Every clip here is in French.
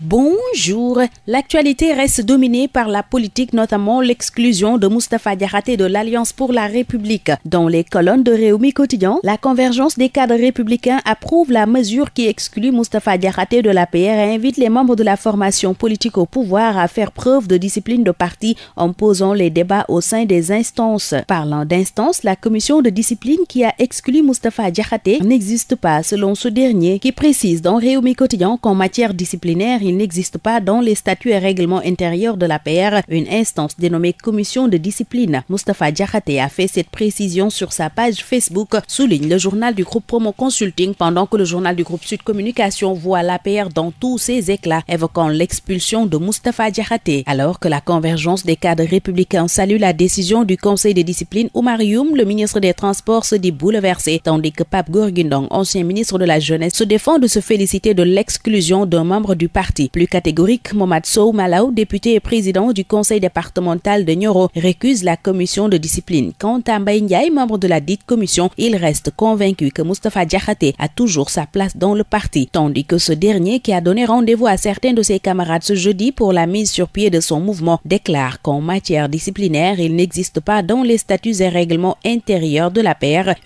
Bonjour. L'actualité reste dominée par la politique, notamment l'exclusion de Mustapha Diarraté de l'Alliance pour la République. Dans les colonnes de Réumi Quotidien, la convergence des cadres républicains approuve la mesure qui exclut Mustapha Diarraté de PR et invite les membres de la formation politique au pouvoir à faire preuve de discipline de parti en posant les débats au sein des instances. Parlant d'instances, la commission de discipline qui a exclu Mustafa Diarraté n'existe pas selon ce dernier qui précise dans Réumi Quotidien qu'en matière disciplinaire, il n'existe pas dans les statuts et règlements intérieurs de la PR une instance dénommée commission de discipline. Mustafa Diakhaté a fait cette précision sur sa page Facebook, souligne le journal du groupe Promo Consulting, pendant que le journal du groupe Sud Communication voit la PR dans tous ses éclats, évoquant l'expulsion de Mustafa Diakhaté. Alors que la convergence des cadres républicains salue la décision du conseil de discipline, Oumarium, le ministre des Transports, se dit bouleversé, tandis que Pape Gorgindong, ancien ministre de la Jeunesse, se défend de se féliciter de l'exclusion d'un membre du parti plus catégorique, Momad Sow député et président du conseil départemental de Nioro, récuse la commission de discipline. Quant à Mbaye membre de la dite commission, il reste convaincu que Mustafa Diakhaté a toujours sa place dans le parti, tandis que ce dernier, qui a donné rendez-vous à certains de ses camarades ce jeudi pour la mise sur pied de son mouvement, déclare qu'en matière disciplinaire, il n'existe pas dans les statuts et règlements intérieurs de la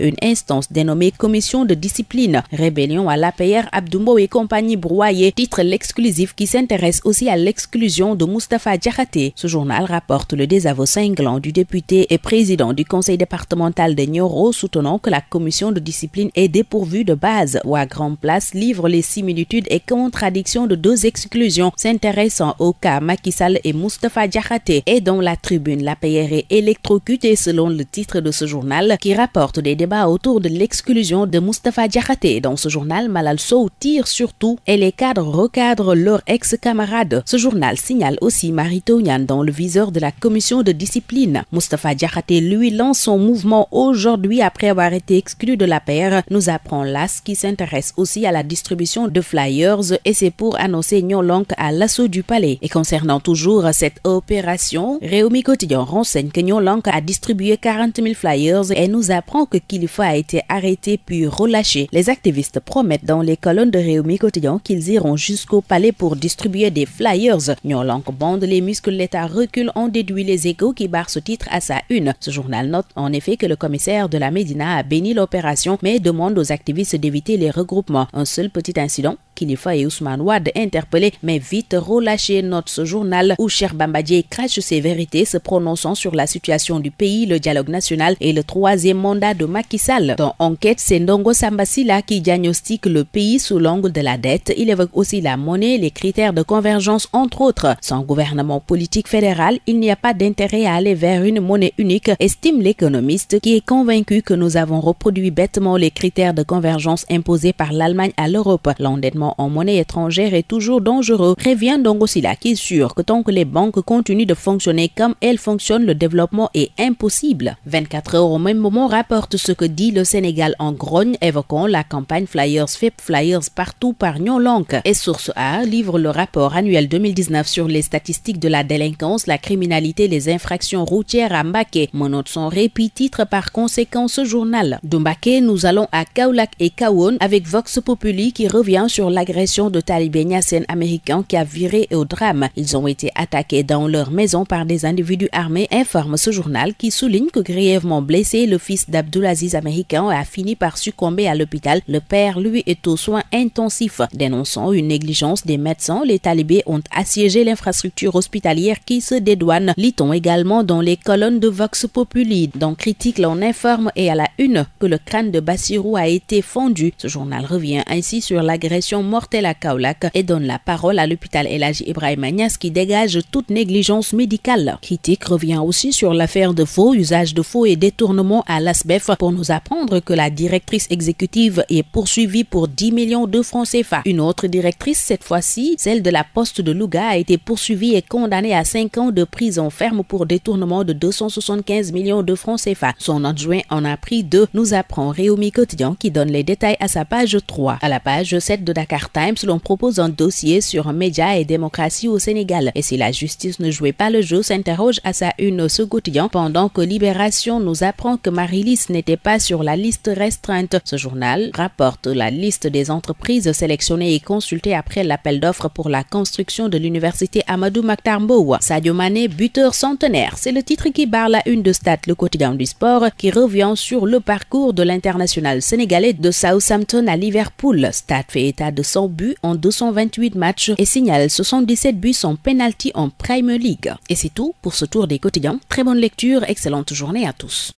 une instance dénommée commission de discipline. Rébellion à l'APR, Abdoumbo et compagnie broyée, titre l'exclusif qui s'intéresse aussi à l'exclusion de Mustapha Djakhaté. Ce journal rapporte le désaveu cinglant du député et président du conseil départemental de Nioro, soutenant que la commission de discipline est dépourvue de base. Ou à grand place livre les similitudes et contradictions de deux exclusions s'intéressant au cas Macky Sall et Mustapha Djakhaté Et dans la tribune, la PR est électrocutée selon le titre de ce journal qui rapporte des débats autour de l'exclusion de Mustapha Djakhaté. Dans ce journal, Malal Sow tire surtout et les cadres recadrent le ex-camarade. Ce journal signale aussi Maritonian dans le viseur de la commission de discipline. Mustafa Diakhaté, lui, lance son mouvement aujourd'hui après avoir été exclu de la paire, nous apprend l'AS qui s'intéresse aussi à la distribution de flyers et c'est pour annoncer Nyolank à l'assaut du palais. Et concernant toujours cette opération, Réumi Quotidien renseigne que Lank a distribué 40 000 flyers et nous apprend que Kilifa a été arrêté puis relâché. Les activistes promettent dans les colonnes de Réumi Quotidien qu'ils iront jusqu'au palais pour pour distribuer des flyers. Nyolank bande les muscles, l'État recule, en déduit les échos qui barrent ce titre à sa une. Ce journal note en effet que le commissaire de la Médina a béni l'opération, mais demande aux activistes d'éviter les regroupements. Un seul petit incident, Kilifa et Ousmane Ouad interpellés, mais vite relâchés, note ce journal où Cher Bambadier crache ses vérités, se prononçant sur la situation du pays, le dialogue national et le troisième mandat de Macky Sall. Dans Enquête, c'est Ndongo Sambasila qui diagnostique le pays sous l'angle de la dette. Il évoque aussi la monnaie, les critères de convergence entre autres. Sans gouvernement politique fédéral, il n'y a pas d'intérêt à aller vers une monnaie unique, estime l'économiste qui est convaincu que nous avons reproduit bêtement les critères de convergence imposés par l'Allemagne à l'Europe. L'endettement en monnaie étrangère est toujours dangereux, revient donc aussi la qui est sûr que tant que les banques continuent de fonctionner comme elles fonctionnent, le développement est impossible. 24 heures au même moment rapporte ce que dit le Sénégal en grogne, évoquant la campagne Flyers FIP Flyers partout par Nyon Et source A, le rapport annuel 2019 sur les statistiques de la délinquance, la criminalité les infractions routières à Mbaké. autre son répit titre par conséquent ce journal. De Mbake, nous allons à Kaulak et Kaoun avec Vox Populi qui revient sur l'agression de talibé américain qui a viré au drame. Ils ont été attaqués dans leur maison par des individus armés, informe ce journal qui souligne que grièvement blessé, le fils d'Abdulaziz américain a fini par succomber à l'hôpital. Le père, lui, est aux soins intensifs, dénonçant une négligence des médecins, les talibés ont assiégé l'infrastructure hospitalière qui se dédouane, lit-on également dans les colonnes de Vox Populi. Dans Critique, l'on informe et à la une que le crâne de Bassirou a été fondu. Ce journal revient ainsi sur l'agression mortelle à Kaulak et donne la parole à l'hôpital Elagi Ibrahim Agnès qui dégage toute négligence médicale. Critique revient aussi sur l'affaire de faux, usage de faux et détournement à l'ASBEF pour nous apprendre que la directrice exécutive est poursuivie pour 10 millions de francs CFA. Une autre directrice, cette fois-ci, celle de la poste de Louga a été poursuivie et condamnée à 5 ans de prison ferme pour détournement de 275 millions de francs CFA. Son adjoint en a pris deux, nous apprend Réumi Quotidien qui donne les détails à sa page 3. À la page 7 de Dakar Times, l'on propose un dossier sur médias et démocratie au Sénégal. Et si la justice ne jouait pas le jeu, s'interroge à sa une ce quotidien pendant que Libération nous apprend que Marilys n'était pas sur la liste restreinte. Ce journal rapporte la liste des entreprises sélectionnées et consultées après l'appel d'offres pour la construction de l'université Amadou Maktambo. Sadio Mané, buteur centenaire, c'est le titre qui barre la une de Stade, le quotidien du sport, qui revient sur le parcours de l'international sénégalais de Southampton à Liverpool. Stade fait état de 100 buts en 228 matchs et signale 77 buts en penalty en Premier League. Et c'est tout pour ce tour des quotidiens. Très bonne lecture, excellente journée à tous.